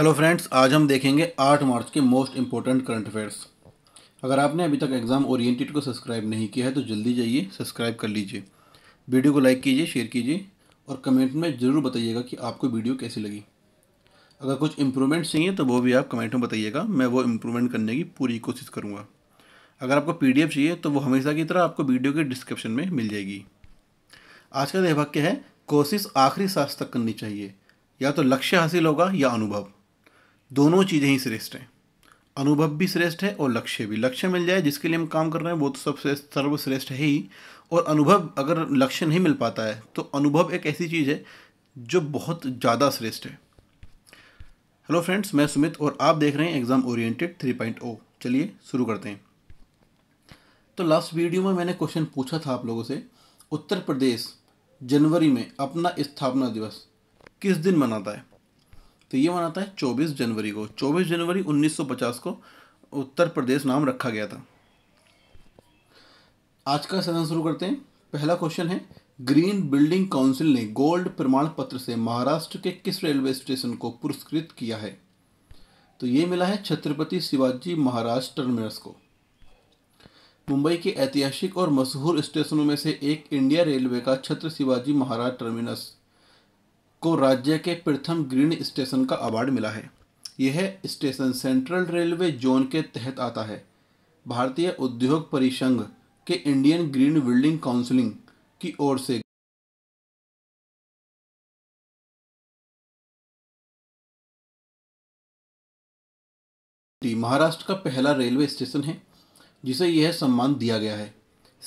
hello friends आज हम देखेंगे 8 मार्च के मोस्ट इंपॉर्टेंट करंट अफेयर्स अगर आपने अभी तक एग्जाम ओरिएंटेड को सब्सक्राइब नहीं किया है तो जल्दी जाइए सब्सक्राइब कर लीजिए वीडियो को लाइक कीजिए शेयर कीजिए और कमेंट में ज़रूर बताइएगा कि आपको वीडियो कैसी लगी अगर कुछ इम्प्रूवमेंट्स चाहिए तो वो भी आप कमेंट में बताइएगा मैं वो इम्प्रूवमेंट करने की पूरी कोशिश करूँगा अगर आपको पी चाहिए तो वो हमेशा की तरह आपको वीडियो के डिस्क्रिप्शन में मिल जाएगी आज का वाक्य है कोशिश आखिरी सांस तक करनी चाहिए या तो लक्ष्य हासिल होगा या अनुभव दोनों चीज़ें ही श्रेष्ठ हैं अनुभव भी श्रेष्ठ है और लक्ष्य भी लक्ष्य मिल जाए जिसके लिए हम काम कर रहे हैं वो तो सबसे सर्वश्रेष्ठ है ही और अनुभव अगर लक्ष्य नहीं मिल पाता है तो अनुभव एक ऐसी चीज़ है जो बहुत ज़्यादा श्रेष्ठ है हेलो फ्रेंड्स मैं सुमित और आप देख रहे हैं एग्ज़ाम ओरिएंटेड 3.0 चलिए शुरू करते हैं तो लास्ट वीडियो में मैंने क्वेश्चन पूछा था आप लोगों से उत्तर प्रदेश जनवरी में अपना स्थापना दिवस किस दिन मनाता है तो ये मनाता है चौबीस जनवरी को चौबीस जनवरी 1950 को उत्तर प्रदेश नाम रखा गया था आज का सेशन शुरू करते हैं पहला क्वेश्चन है ग्रीन बिल्डिंग काउंसिल ने गोल्ड प्रमाण पत्र से महाराष्ट्र के किस रेलवे स्टेशन को पुरस्कृत किया है तो ये मिला है छत्रपति शिवाजी महाराज टर्मिनस को मुंबई के ऐतिहासिक और मशहूर स्टेशनों में से एक इंडिया रेलवे का छत्र शिवाजी महाराज टर्मिनस को राज्य के प्रथम ग्रीन स्टेशन का अवार्ड मिला है यह स्टेशन सेंट्रल रेलवे जोन के तहत आता है भारतीय उद्योग परिसंघ के इंडियन ग्रीन बिल्डिंग काउंसिलिंग की ओर से महाराष्ट्र का पहला रेलवे स्टेशन है जिसे यह सम्मान दिया गया है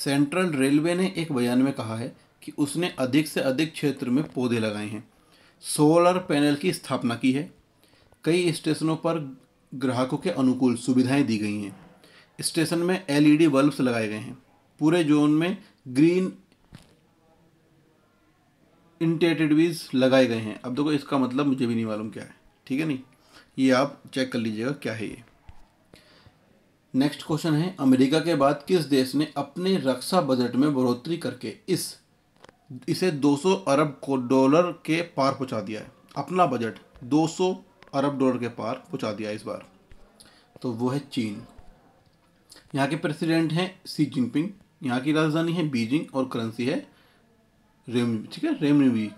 सेंट्रल रेलवे ने एक बयान में कहा है कि उसने अधिक से अधिक क्षेत्र में पौधे लगाए हैं सोलर पैनल की स्थापना की है कई स्टेशनों पर ग्राहकों के अनुकूल सुविधाएं दी गई हैं स्टेशन में एलईडी बल्ब्स लगाए गए हैं पूरे जोन में ग्रीन इंटेटेड वीज लगाए गए हैं अब देखो इसका मतलब मुझे भी नहीं मालूम क्या है ठीक है नहीं ये आप चेक कर लीजिएगा क्या है ये नेक्स्ट क्वेश्चन है अमेरिका के बाद किस देश ने अपने रक्षा बजट में बढ़ोतरी करके इस इसे 200 अरब डॉलर के पार पहुंचा दिया है अपना बजट 200 अरब डॉलर के पार पहुंचा दिया इस बार तो वो है चीन यहाँ के प्रेसिडेंट हैं सी जिनपिंग यहाँ की राजधानी है बीजिंग और करेंसी है रेम ठीक है रेमनीवी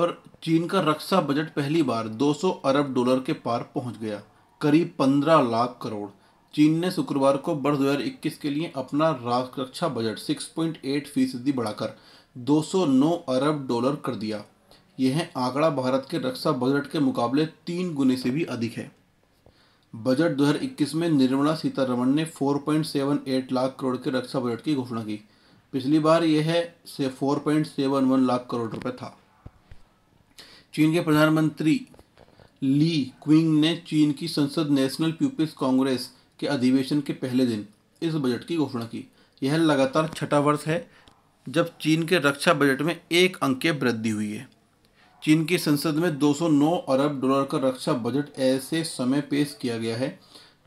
और चीन का रक्षा बजट पहली बार 200 अरब डॉलर के पार पहुंच गया करीब 15 लाख करोड़ चीन ने शुक्रवार को वर्ष दो के लिए अपना रक्षा बजट 6.8 फीसदी बढ़ाकर 209 अरब डॉलर कर दिया यह आंकड़ा भारत के रक्षा बजट के मुकाबले तीन गुने से भी अधिक है बजट 2021 में निर्मला सीतारमण ने 4.78 लाख करोड़ के रक्षा बजट की घोषणा की पिछली बार यह से 4.71 लाख करोड़ रुपए था चीन के प्रधानमंत्री ली क्विंग ने चीन की संसद नेशनल पीपल्स कांग्रेस के अधिवेशन के पहले दिन इस बजट की घोषणा की यह लगातार छठा वर्ष है जब चीन के रक्षा बजट में एक अंक की वृद्धि हुई है चीन की संसद में 209 अरब डॉलर का रक्षा बजट ऐसे समय पेश किया गया है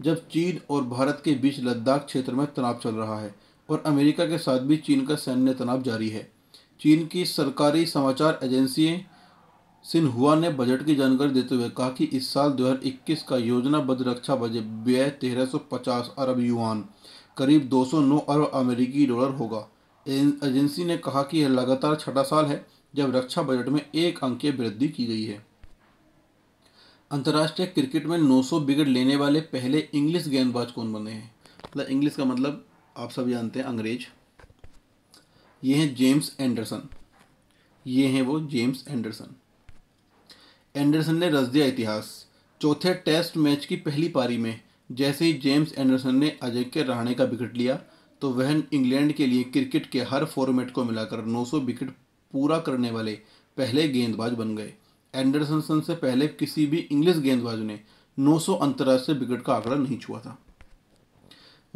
जब चीन और भारत के बीच लद्दाख क्षेत्र में तनाव चल रहा है और अमेरिका के साथ भी चीन का सैन्य तनाव जारी है चीन की सरकारी समाचार एजेंसियां सिन्हुआ ने बजट की जानकारी देते हुए कहा कि इस साल 2021 का योजनाबद्ध रक्षा बजट व्यय 1350 अरब युआन करीब 209 अरब अमेरिकी डॉलर होगा एजेंसी ने कहा कि यह लगातार छठा साल है जब रक्षा बजट में एक अंक की वृद्धि की गई है अंतर्राष्ट्रीय क्रिकेट में 900 विकेट लेने वाले पहले इंग्लिश गेंदबाज कौन बने हैं मतलब इंग्लिश का मतलब आप सब जानते हैं अंग्रेज ये हैं जेम्स एंडरसन ये हैं वो जेम्स एंडरसन एंडरसन ने रच दिया इतिहास चौथे टेस्ट मैच की पहली पारी में जैसे ही जेम्स एंडरसन ने अजय रहाणे का विकेट लिया तो वह इंग्लैंड के लिए क्रिकेट के हर फॉर्मेट को मिलाकर 900 विकेट पूरा करने वाले पहले गेंदबाज बन गए एंडरसन से पहले किसी भी इंग्लिश गेंदबाज ने 900 अंतर्राष्ट्रीय विकेट का आंकड़ा नहीं छुआ था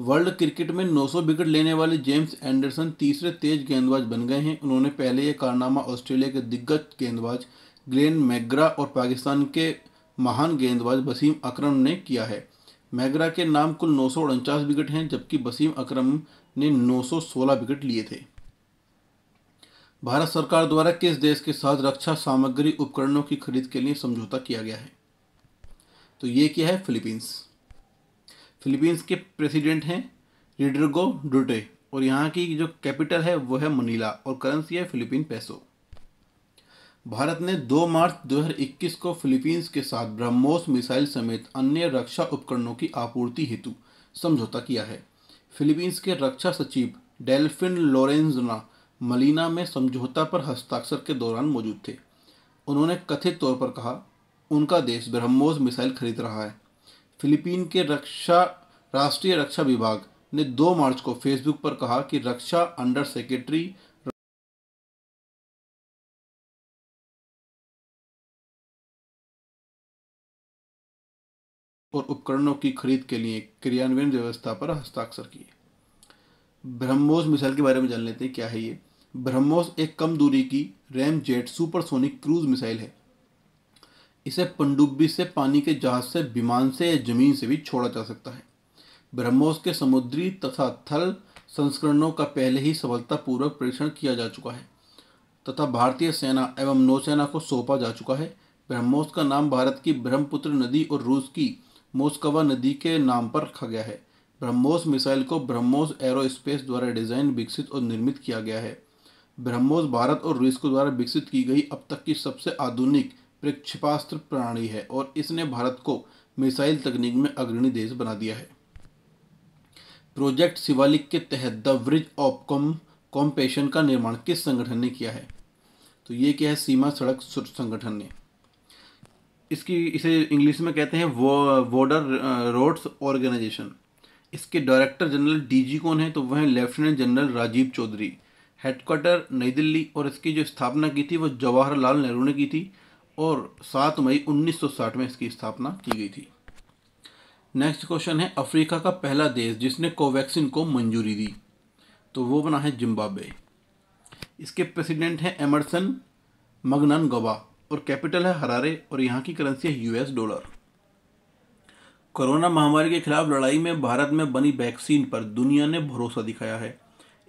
वर्ल्ड क्रिकेट में 900 विकेट लेने वाले जेम्स एंडरसन तीसरे तेज गेंदबाज बन गए हैं उन्होंने पहले यह कारनामा ऑस्ट्रेलिया के दिग्गज गेंदबाज ग्लेन मैग्रा और पाकिस्तान के महान गेंदबाज वसीम अकरम ने किया है मैग्रा के नाम कुल नौ विकेट हैं जबकि वसीम अकरम ने 916 विकेट लिए थे भारत सरकार द्वारा किस देश के साथ रक्षा सामग्री उपकरणों की खरीद के लिए समझौता किया गया है तो ये क्या है फिलीपींस फिलीपींस के प्रेसिडेंट हैं रिडरगो डुटे और यहाँ की जो कैपिटल है वो है मनीला और करेंसी है फिलीपीन पैसों भारत ने 2 मार्च 2021 को फिलीपींस के साथ ब्रह्मोस मिसाइल समेत अन्य रक्षा उपकरणों की आपूर्ति हेतु समझौता किया है फिलीपींस के रक्षा सचिव डेल्फिन लोरेंजना मलिना में समझौता पर हस्ताक्षर के दौरान मौजूद थे उन्होंने कथित तौर पर कहा उनका देश ब्रह्मोस मिसाइल खरीद रहा है फिलीपीन के रक्षा राष्ट्रीय रक्षा विभाग ने 2 मार्च को फेसबुक पर कहा कि रक्षा अंडर सेक्रेटरी और उपकरणों की खरीद के लिए क्रियान्वयन व्यवस्था पर हस्ताक्षर किए ब्रह्मोस मिसाइल के बारे में जान लेते हैं क्या है ये ब्रह्मोस एक कम दूरी की ramjet supersonic cruise missile है इसे पनडुब्बी से पानी के जहाज से विमान से या जमीन से भी छोड़ा जा सकता है ब्रह्मोस के समुद्री तथा थल संस्करणों का पहले ही सफलतापूर्वक परीक्षण किया जा चुका है तथा भारतीय सेना एवं नौसेना को सौंपा जा चुका है ब्रह्मोस का नाम भारत की ब्रह्मपुत्र नदी और रूस की मोस्कवा नदी के नाम पर रखा गया है ब्रह्मोस मिसाइल को ब्रह्मोस एरोस्पेस द्वारा डिज़ाइन विकसित और निर्मित किया गया है ब्रह्मोस भारत और रूस को द्वारा विकसित की गई अब तक की सबसे आधुनिक प्रक्षेपास्त्र प्रणाली है और इसने भारत को मिसाइल तकनीक में अग्रणी देश बना दिया है प्रोजेक्ट शिवालिक के तहत the bridge of com compassion का निर्माण किस संगठन ने किया है तो ये क्या है सीमा सड़क संगठन ने इसकी इसे इंग्लिश में कहते हैं वो रोड्स ऑर्गेनाइजेशन इसके डायरेक्टर जनरल डीजी कौन है तो वह lieutenant general Rajiv Chaudhary headquarter New Delhi और इसकी जो स्थापना की थी वो जवाहरलाल नेहरू ने की थी और 7 मई 1960 में इसकी स्थापना की गई थी नेक्स्ट क्वेश्चन है अफ्रीका का पहला देश जिसने कोवैक्सीन को मंजूरी दी तो वो बना है जिम्बाब्वे इसके प्रेसिडेंट हैं एमरसन मगनन गवा और कैपिटल है हरारे और यहाँ की करेंसी है यूएस डॉलर कोरोना महामारी के खिलाफ लड़ाई में भारत में बनी वैक्सीन पर दुनिया ने भरोसा दिखाया है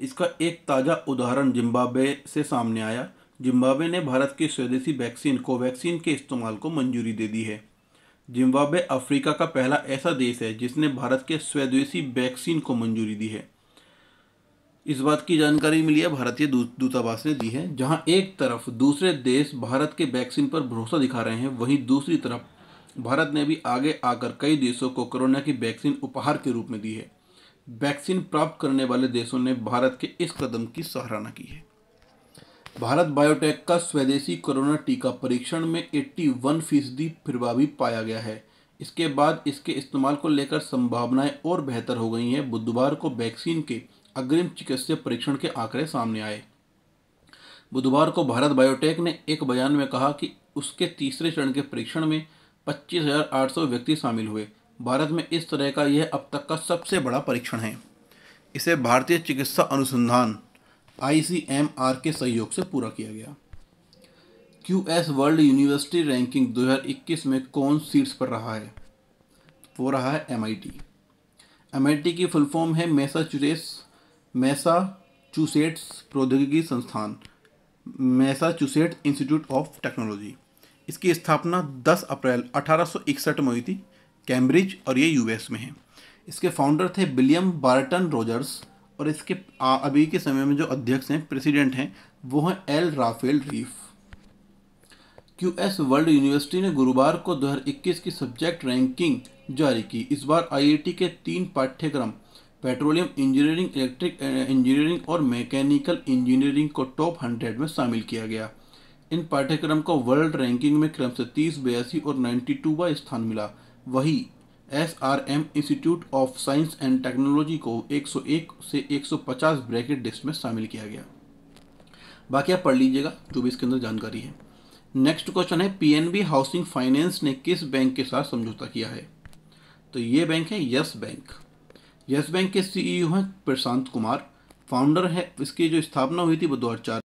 इसका एक ताज़ा उदाहरण जिम्बाब्वे से सामने आया जिम्बाब्वे ने भारत की स्वदेशी वैक्सीन कोवैक्सीन के इस्तेमाल को मंजूरी दे दी है जिम्बाब्वे अफ्रीका का पहला ऐसा देश है जिसने भारत के स्वदेशी वैक्सीन को मंजूरी दी है इस बात की जानकारी मिली है भारतीय दूतावास ने दी है जहां एक तरफ दूसरे देश भारत के वैक्सीन पर भरोसा दिखा रहे हैं वहीं दूसरी तरफ भारत ने भी आगे आकर कई देशों को कोरोना की वैक्सीन उपहार के रूप में दी है वैक्सीन प्राप्त करने वाले देशों ने भारत के इस कदम की सराहना की है भारत बायोटेक का स्वदेशी कोरोना टीका परीक्षण में 81 फीसदी प्रभावी पाया गया है इसके बाद इसके इस्तेमाल को लेकर संभावनाएं और बेहतर हो गई हैं बुधवार को वैक्सीन के अग्रिम चिकित्सीय परीक्षण के आंकड़े सामने आए बुधवार को भारत बायोटेक ने एक बयान में कहा कि उसके तीसरे चरण के परीक्षण में 25,800 व्यक्ति शामिल हुए भारत में इस तरह का यह अब तक का सबसे बड़ा परीक्षण है इसे भारतीय चिकित्सा अनुसंधान आई के सहयोग से पूरा किया गया Q S world university ranking 2021 में कौन सीट्स पर रहा है वो रहा है M I T M I T की फुल फॉर्म है मैसाचुसेट्स मैसाचुसेट्स प्रौद्योगिकी संस्थान मैसाचुसेट्स इंस्टीट्यूट ऑफ टेक्नोलॉजी इसकी स्थापना 10 अप्रैल 1861 में हुई थी कैम्ब्रिज और ये यूएस में है इसके फाउंडर थे विलियम बार्टन रोजर्स और इसके अभी के समय में जो अध्यक्ष हैं प्रेसिडेंट हैं वो हैं L Rafael Reif Q S world university ने गुरुवार को 2021 की सब्जेक्ट रैंकिंग जारी की इस बार आईआईटी के तीन पाठ्यक्रम पेट्रोलियम इंजीनियरिंग इलेक्ट्रिक इंजीनियरिंग और मैकेनिकल इंजीनियरिंग को टॉप हंड्रेड में शामिल किया गया इन पाठ्यक्रम को वर्ल्ड रैंकिंग में क्रम से तीस बयासी और नाइन्टी टूवा स्थान मिला वही S R M institute of science and technology को 101 से 150 ब्रैकेट डिस्क में शामिल किया गया बाकी आप पढ़ लीजिएगा जो भी इसके अंदर जानकारी है नेक्स्ट क्वेश्चन है पीएनबी हाउसिंग फाइनेंस ने किस बैंक के साथ समझौता किया है तो ये बैंक है यस बैंक यस बैंक के सीईओ e हैं प्रशांत कुमार फाउंडर है इसकी जो स्थापना हुई थी वो दो हजार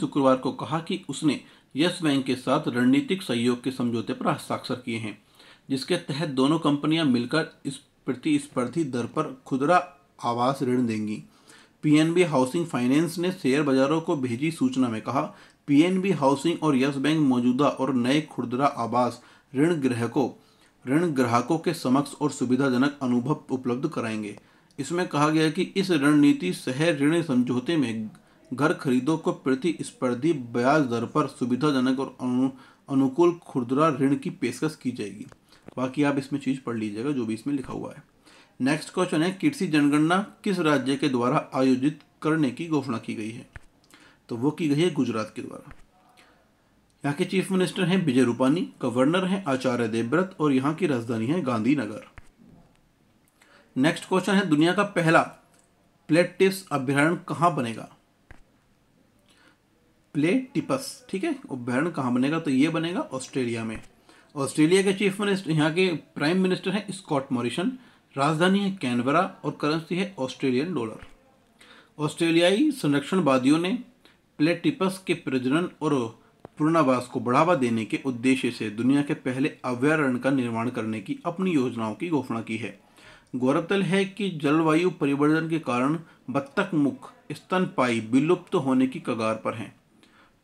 शुक्रवार को कहा कि उसने यस बैंक के साथ रणनीतिक सहयोग के समझौते पर हस्ताक्षर किए हैं जिसके तहत दोनों कंपनियां मिलकर इस प्रतिस्पर्धी दर पर खुदरा आवास ऋण देंगी पीएनबी हाउसिंग फाइनेंस ने शेयर बाजारों को भेजी सूचना में कहा पीएनबी हाउसिंग और यस बैंक मौजूदा और नए खुदरा आवास ऋण ग्राहकों ऋण ग्राहकों के समक्ष और सुविधाजनक अनुभव उपलब्ध कराएंगे इसमें कहा गया कि इस रणनीति सह ऋण समझौते में घर खरीदों को प्रतिस्पर्धी ब्याज दर पर सुविधाजनक और अनु, अनुकूल खुदरा ऋण की पेशकश की जाएगी बाकी आप इसमें चीज़ पढ़ लीजिएगा जो भी इसमें लिखा हुआ है नेक्स्ट क्वेश्चन है कृषि जनगणना किस राज्य के द्वारा आयोजित करने की घोषणा की गई है तो वो की गई है गुजरात के द्वारा यहाँ के चीफ मिनिस्टर हैं विजय रूपानी गवर्नर हैं आचार्य देवव्रत और यहाँ की राजधानी है गांधीनगर नेक्स्ट क्वेश्चन है दुनिया का पहला प्लेट टिप्स कहाँ बनेगा प्ले टिपस ठीक है अभ्यारण कहाँ बनेगा तो ये बनेगा ऑस्ट्रेलिया में ऑस्ट्रेलिया के चीफ मिनिस्टर यहाँ के प्राइम मिनिस्टर हैं स्कॉट मॉरिशन राजधानी है कैनबरा और करेंसी है ऑस्ट्रेलियन डॉलर ऑस्ट्रेलियाई संरक्षणवादियों ने प्लेटिपस के प्रजनन और पुनर्वास को बढ़ावा देने के उद्देश्य से दुनिया के पहले अभ्यारण्य का निर्माण करने की अपनी योजनाओं की घोषणा की है गौरतल है कि जलवायु परिवर्तन के कारण बत्तख मुख स्तनपाई विलुप्त होने की कगार पर हैं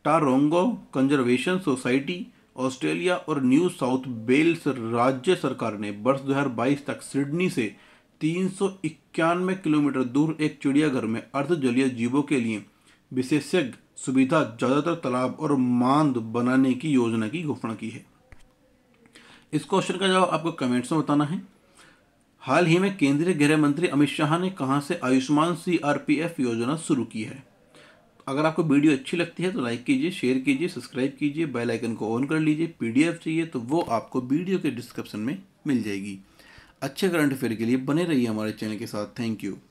टारोंगो कंजर्वेशन सोसाइटी ऑस्ट्रेलिया और न्यू साउथ वेल्स राज्य सरकार ने वर्ष 2022 तक सिडनी से तीन किलोमीटर दूर एक चिड़ियाघर में अर्धजलीय जीवों के लिए विशेषज्ञ सुविधा ज़्यादातर तालाब और मांद बनाने की योजना की घोषणा की है इस क्वेश्चन का जवाब आपको कमेंट्स में बताना है हाल ही में केंद्रीय गृह मंत्री अमित शाह ने कहाँ से आयुष्मान सीआरपीएफ योजना शुरू की है अगर आपको वीडियो अच्छी लगती है तो लाइक कीजिए शेयर कीजिए सब्सक्राइब कीजिए बेल आइकन को ऑन कर लीजिए पीडीएफ चाहिए तो वो आपको वीडियो के डिस्क्रिप्शन में मिल जाएगी अच्छे करंट अफेयर के लिए बने रहिए हमारे चैनल के साथ थैंक यू